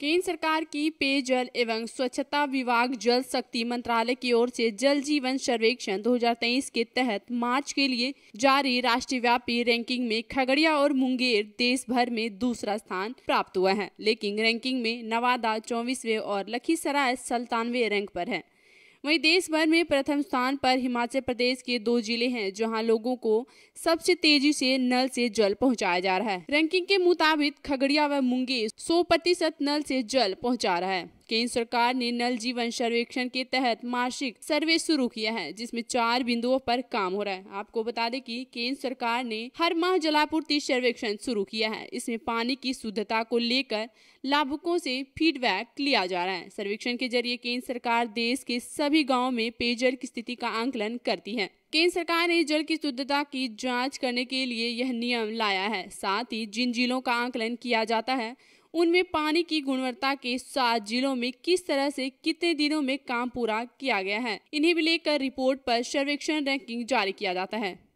केंद्र सरकार की पेयजल एवं स्वच्छता विभाग जल शक्ति मंत्रालय की ओर से जल जीवन सर्वेक्षण 2023 के तहत मार्च के लिए जारी राष्ट्रव्यापी रैंकिंग में खगड़िया और मुंगेर देश भर में दूसरा स्थान प्राप्त हुआ है लेकिन रैंकिंग में नवादा चौबीसवे और लखीसराय सल्तानवे रैंक पर है वहीं देश भर में प्रथम स्थान पर हिमाचल प्रदेश के दो जिले हैं जहां लोगों को सबसे तेजी से नल से जल पहुंचाया जा रहा है रैंकिंग के मुताबिक खगड़िया व मुंगेर 100 प्रतिशत नल से जल पहुंचा रहा है केंद्र सरकार ने नल जीवन सर्वेक्षण के तहत मासिक सर्वे शुरू किया है जिसमें चार बिंदुओं पर काम हो रहा है आपको बता दें कि केंद्र सरकार ने हर माह जलापूर्ति सर्वेक्षण शुरू किया है इसमें पानी की शुद्धता को लेकर लाभुकों से फीडबैक लिया जा रहा है सर्वेक्षण के जरिए केंद्र सरकार देश के सभी गाँव में पेयजल की स्थिति का आंकलन करती है केंद्र सरकार ने जल की शुद्धता की जांच करने के लिए यह नियम लाया है साथ ही जिन जिलों का आंकलन किया जाता है उनमें पानी की गुणवत्ता के सात जिलों में किस तरह से कितने दिनों में काम पूरा किया गया है इन्हें भी लेकर रिपोर्ट पर सर्वेक्षण रैंकिंग जारी किया जाता है